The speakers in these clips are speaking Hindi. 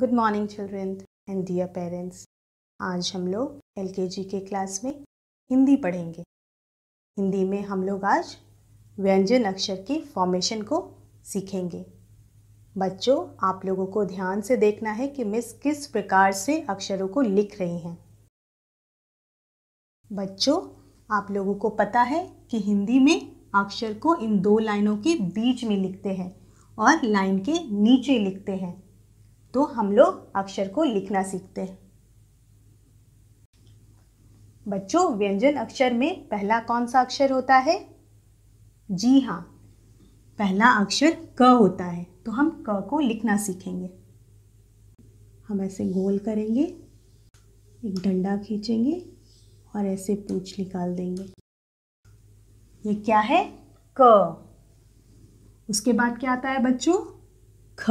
good morning children and dear parents आज हम लोग एल के जी के क्लास में हिंदी पढ़ेंगे हिंदी में हम लोग आज व्यंजन अक्षर की फॉर्मेशन को सीखेंगे बच्चों आप लोगों को ध्यान से देखना है कि मिस किस प्रकार से अक्षरों को लिख रही हैं बच्चों आप लोगों को पता है कि हिंदी में अक्षर को इन दो लाइनों के बीच में लिखते हैं और लाइन के नीचे लिखते हैं तो हम लोग अक्षर को लिखना सीखते हैं बच्चों व्यंजन अक्षर में पहला कौन सा अक्षर होता है जी हाँ पहला अक्षर क होता है तो हम क को लिखना सीखेंगे हम ऐसे गोल करेंगे एक डंडा खींचेंगे और ऐसे पूछ निकाल देंगे ये क्या है क उसके बाद क्या आता है बच्चों ख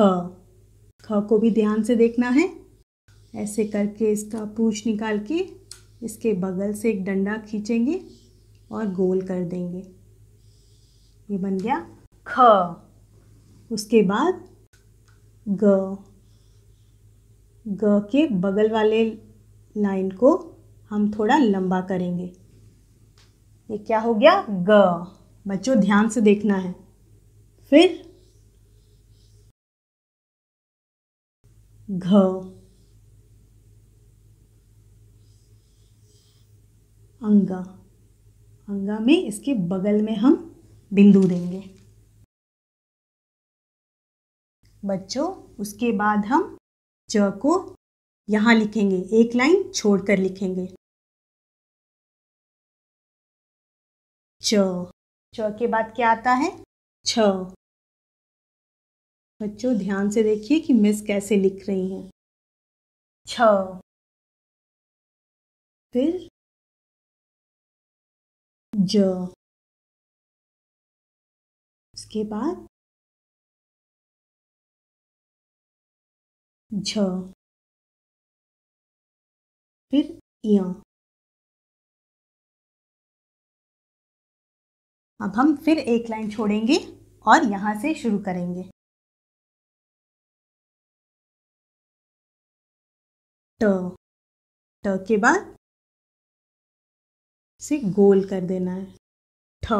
ख को भी ध्यान से देखना है ऐसे करके इसका पूछ निकाल के इसके बगल से एक डंडा खींचेंगे और गोल कर देंगे ये बन गया ख उसके बाद ग ग के बगल वाले लाइन को हम थोड़ा लंबा करेंगे ये क्या हो गया ग बच्चों ध्यान से देखना है फिर घ अंगा अंगा में इसके बगल में हम बिंदु देंगे बच्चों उसके बाद हम च को यहाँ लिखेंगे एक लाइन छोड़कर लिखेंगे च च के बाद क्या आता है छ बच्चों ध्यान से देखिए कि मिस कैसे लिख रही हैं छ फिर ज उसके बाद झ फिर अब हम फिर एक लाइन छोड़ेंगे और यहाँ से शुरू करेंगे ट ट के बाद से गोल कर देना है ठ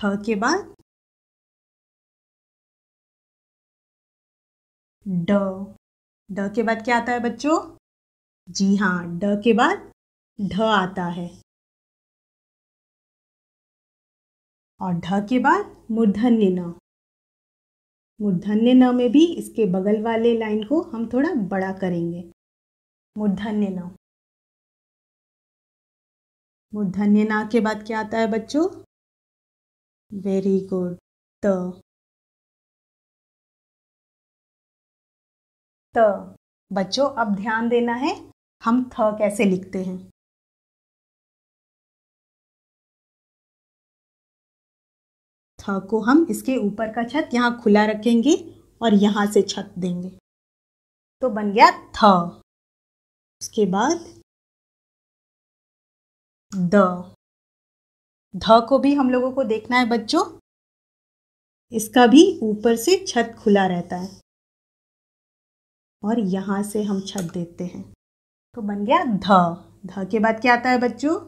ठ के बाद ड ड के बाद क्या आता है बच्चों जी हाँ ड के बाद ढ आता है और ढ के बाद मूर्धन्य न मूर्धन्य न में भी इसके बगल वाले लाइन को हम थोड़ा बड़ा करेंगे मूर्धन्य न मूर्धन्य ना के बाद क्या आता है बच्चों वेरी गुड त त बच्चों अब ध्यान देना है हम थ कैसे लिखते हैं को हम इसके ऊपर का छत यहाँ खुला रखेंगे और यहाँ से छत देंगे तो बन गया थ उसके बाद द ध को भी हम लोगों को देखना है बच्चों इसका भी ऊपर से छत खुला रहता है और यहाँ से हम छत देते हैं तो बन गया ध ध के बाद क्या आता है बच्चों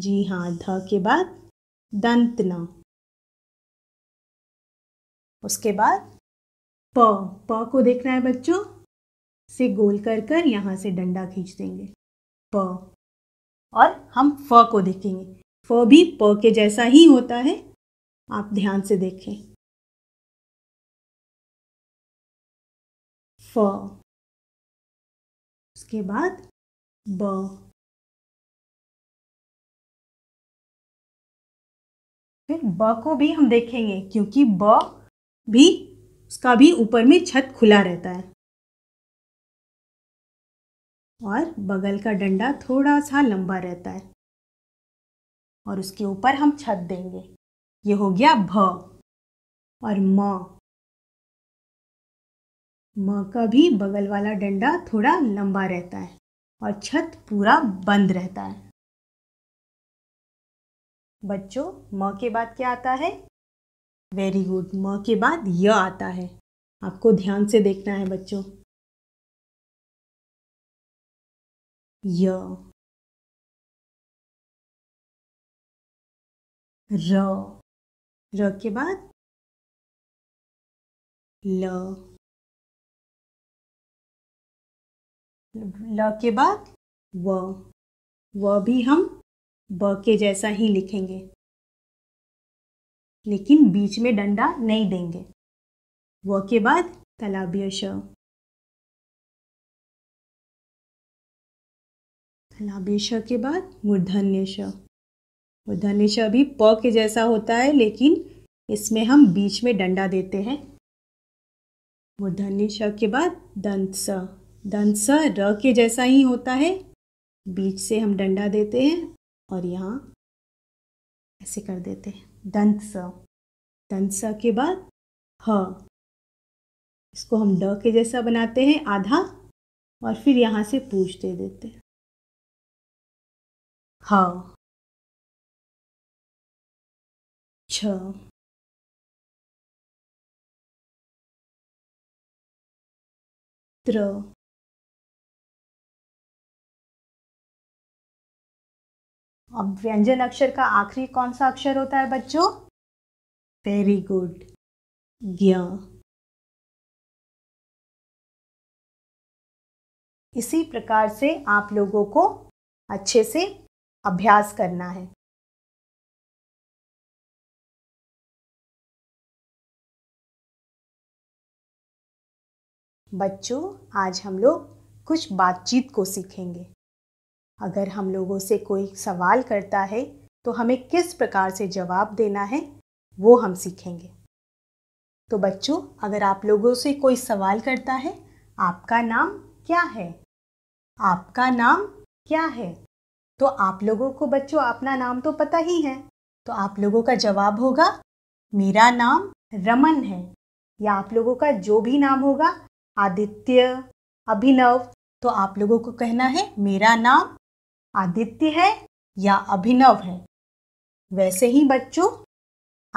जी हाँ ध के बाद दंत न उसके बाद प प को देखना है बच्चों से गोल कर कर यहां से डंडा खींच देंगे प और हम फ को देखेंगे फ भी प के जैसा ही होता है आप ध्यान से देखें फ उसके बाद ब फिर ब को भी हम देखेंगे क्योंकि ब भी उसका भी ऊपर में छत खुला रहता है और बगल का डंडा थोड़ा सा लंबा रहता है और उसके ऊपर हम छत देंगे ये हो गया भ और म म का भी बगल वाला डंडा थोड़ा लंबा रहता है और छत पूरा बंद रहता है बच्चों म के बाद क्या आता है वेरी गुड म के बाद य आता है आपको ध्यान से देखना है बच्चों य र र के बाद ल ल के बाद व व भी हम ब के जैसा ही लिखेंगे लेकिन बीच में डंडा नहीं देंगे व के बाद तलाबिय श तलाबिय श के बाद मूर्धन्य श मूर्धन्य श भी प के जैसा होता है लेकिन इसमें हम बीच में डंडा देते हैं मूर्धन्य श के बाद दंत स दंत स र के जैसा ही होता है बीच से हम डंडा देते हैं और यहाँ ऐसे कर देते हैं दंत स दंत स के बाद ह इसको हम ड के जैसा बनाते हैं आधा और फिर यहाँ से पूछ दे देते ह छ त्र अब व्यंजन अक्षर का आखिरी कौन सा अक्षर होता है बच्चों वेरी गुड ज्ञ इसी प्रकार से आप लोगों को अच्छे से अभ्यास करना है बच्चों आज हम लोग कुछ बातचीत को सीखेंगे अगर हम लोगों से कोई सवाल करता है तो हमें किस प्रकार से जवाब देना है वो हम सीखेंगे तो बच्चों अगर आप लोगों से कोई सवाल करता है आपका नाम क्या है आपका नाम क्या है तो आप लोगों को बच्चों अपना नाम तो पता ही है तो आप लोगों का जवाब होगा मेरा नाम रमन है या आप लोगों का जो भी नाम होगा आदित्य अभिनव तो आप लोगों को कहना है मेरा नाम आदित्य है या अभिनव है वैसे ही बच्चों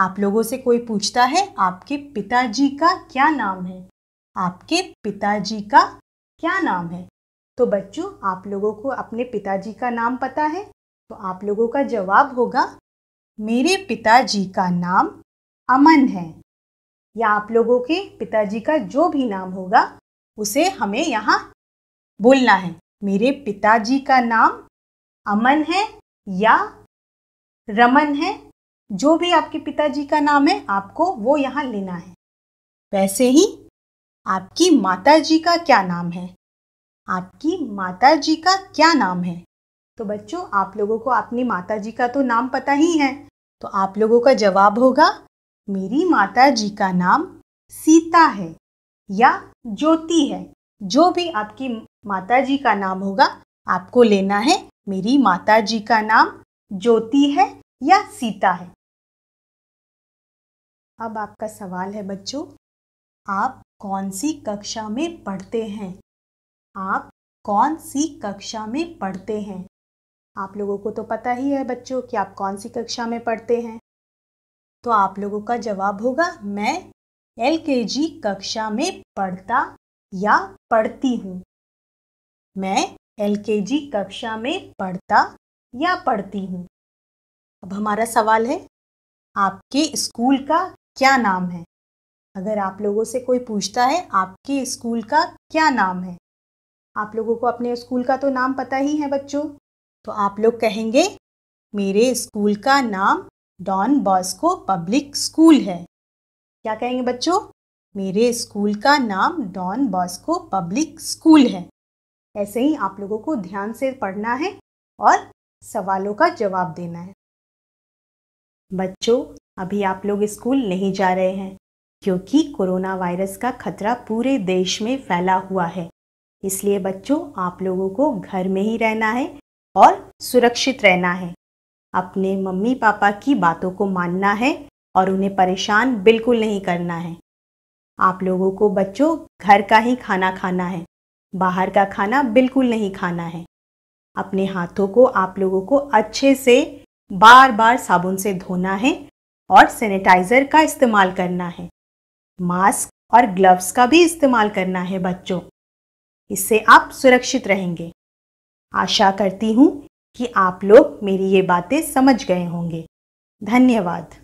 आप लोगों से कोई पूछता है आपके पिताजी का क्या नाम है आपके पिताजी का क्या नाम है तो बच्चों आप लोगों को अपने पिताजी का नाम पता है तो आप लोगों का जवाब होगा मेरे पिताजी का नाम अमन है या आप लोगों के पिताजी का जो भी नाम होगा उसे हमें यहाँ बोलना है मेरे पिताजी का नाम अमन है या रमन है जो भी आपके पिताजी का नाम है आपको वो यहाँ लेना है वैसे ही आपकी माता जी का क्या नाम है आपकी माता जी का क्या नाम है तो बच्चों आप लोगों को अपनी माता जी का तो नाम पता ही है तो आप लोगों का जवाब होगा मेरी माता जी का नाम सीता है या ज्योति है जो भी आपकी माता जी का नाम होगा आपको लेना है मेरी माता जी का नाम ज्योति है या सीता है अब आपका सवाल है बच्चों आप कौन सी कक्षा में पढ़ते हैं आप कौन सी कक्षा में पढ़ते हैं आप लोगों को तो पता ही है बच्चों कि आप कौन सी कक्षा में पढ़ते हैं तो आप लोगों का जवाब होगा मैं एल के जी कक्षा में पढ़ता या पढ़ती हूँ मैं एलकेजी कक्षा में पढ़ता या पढ़ती हूँ अब हमारा सवाल है आपके स्कूल का क्या नाम है अगर आप लोगों से कोई पूछता है आपके स्कूल का क्या नाम है आप लोगों को अपने स्कूल का तो नाम पता ही है बच्चों तो आप लोग कहेंगे मेरे स्कूल का नाम डॉन बॉस्को पब्लिक स्कूल है क्या कहेंगे बच्चों मेरे स्कूल का नाम डॉन बॉस्को पब्लिक स्कूल है ऐसे ही आप लोगों को ध्यान से पढ़ना है और सवालों का जवाब देना है बच्चों अभी आप लोग स्कूल नहीं जा रहे हैं क्योंकि कोरोना वायरस का खतरा पूरे देश में फैला हुआ है इसलिए बच्चों आप लोगों को घर में ही रहना है और सुरक्षित रहना है अपने मम्मी पापा की बातों को मानना है और उन्हें परेशान बिल्कुल नहीं करना है आप लोगों को बच्चों घर का ही खाना खाना है बाहर का खाना बिल्कुल नहीं खाना है अपने हाथों को आप लोगों को अच्छे से बार बार साबुन से धोना है और सैनिटाइज़र का इस्तेमाल करना है मास्क और ग्लव्स का भी इस्तेमाल करना है बच्चों इससे आप सुरक्षित रहेंगे आशा करती हूँ कि आप लोग मेरी ये बातें समझ गए होंगे धन्यवाद